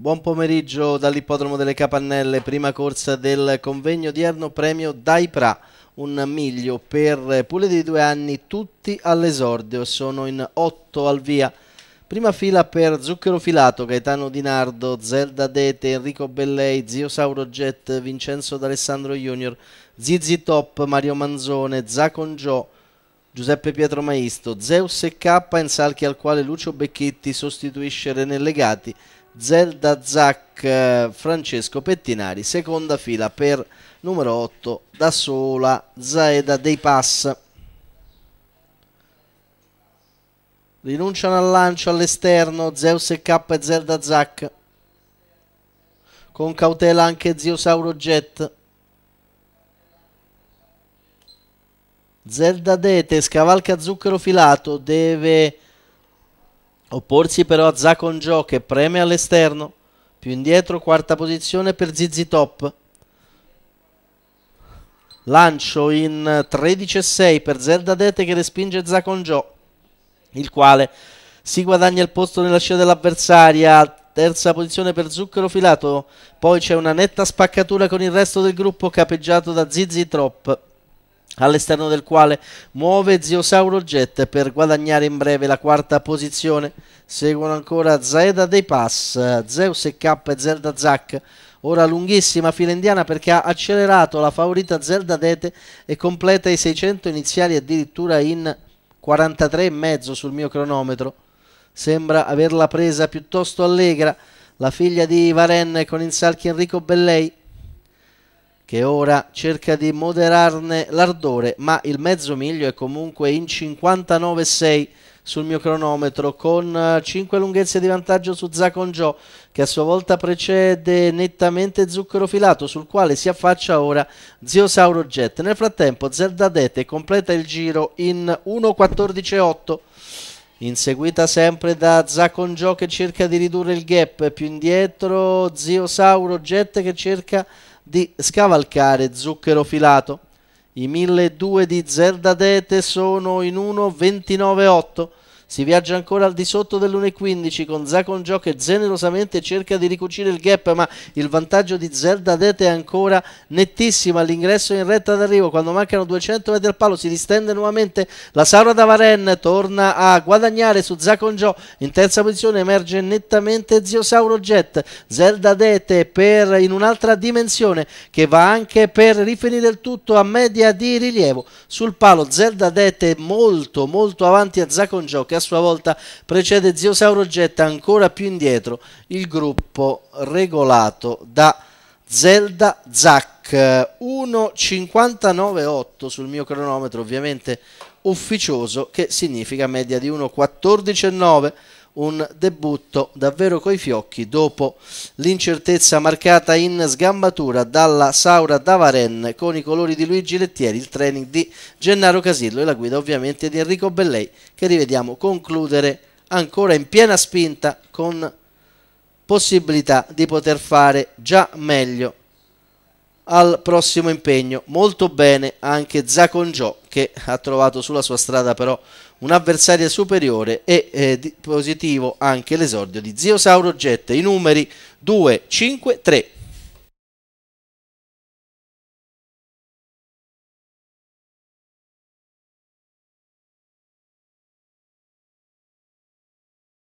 Buon pomeriggio dall'ippodromo delle Capannelle, prima corsa del convegno odierno premio Dai Pra. un miglio per pule di due anni, tutti all'esordio, sono in otto al via. Prima fila per Zucchero Filato, Gaetano Di Nardo, Zelda Dete, Enrico Bellei, Zio Sauro Jet, Vincenzo D'Alessandro Junior, Zizi Top, Mario Manzone, Zacon Gio, Giuseppe Pietro Maisto, Zeus e K, in salchi al quale Lucio Becchetti sostituisce René Legati, Zelda Zac, eh, Francesco Pettinari, seconda fila per numero 8 da sola Zaeda dei Pass. Rinunciano al lancio all'esterno Zeus e K e Zelda Zac. Con cautela anche Zio Sauro Jet. Zelda Dete scavalca zucchero filato, deve opporsi però a Zakon Joe che preme all'esterno. Più indietro quarta posizione per Zizi Top. Lancio in 13-6 per Dete che respinge Zakon Joe, il quale si guadagna il posto nella scia dell'avversaria. Terza posizione per Zucchero Filato. Poi c'è una netta spaccatura con il resto del gruppo capeggiato da Zizi Top all'esterno del quale muove Ziosauro Jet per guadagnare in breve la quarta posizione. Seguono ancora Zeda Dei Pass, Zeus e K e Zelda Zack. Ora lunghissima fila indiana perché ha accelerato la favorita Zelda Dete e completa i 600 iniziali addirittura in 43,5 sul mio cronometro. Sembra averla presa piuttosto allegra la figlia di Varenne con in salchi Enrico Bellei che ora cerca di moderarne l'ardore, ma il mezzo miglio è comunque in 59,6 sul mio cronometro con 5 eh, lunghezze di vantaggio su Zacon Joe che a sua volta precede nettamente Zucchero Filato sul quale si affaccia ora Ziosauro Jet. Nel frattempo Zelda Dete completa il giro in 1.14.8 inseguita sempre da Zacon Joe che cerca di ridurre il gap più indietro Ziosauro Jet che cerca di di scavalcare zucchero filato. I 1200 di Zerdadete sono in 1.29.8 si viaggia ancora al di sotto dell'1.15 con Zakonjo che generosamente cerca di ricucire il gap ma il vantaggio di Zelda Dete è ancora nettissimo all'ingresso in retta d'arrivo quando mancano 200 metri al palo si distende nuovamente la Saura da Varen torna a guadagnare su Zakonjo in terza posizione emerge nettamente Zio Sauro Jet Zelda Dete per, in un'altra dimensione che va anche per rifinire il tutto a media di rilievo sul palo Zelda Dete molto molto avanti a Zakonjo che a sua volta precede Zio Sauro getta ancora più indietro il gruppo regolato da Zelda Zac 1.59.8 sul mio cronometro ovviamente ufficioso che significa media di 1.14.9 un debutto davvero coi fiocchi dopo l'incertezza marcata in sgambatura dalla Saura Davaren con i colori di Luigi Lettieri, il training di Gennaro Casillo e la guida ovviamente di Enrico Bellei che rivediamo concludere ancora in piena spinta con possibilità di poter fare già meglio al prossimo impegno. Molto bene anche Zacongiò che ha trovato sulla sua strada però un avversario superiore e eh, positivo anche l'esordio di Zio Sauro Jet. I numeri 2, 5, 3.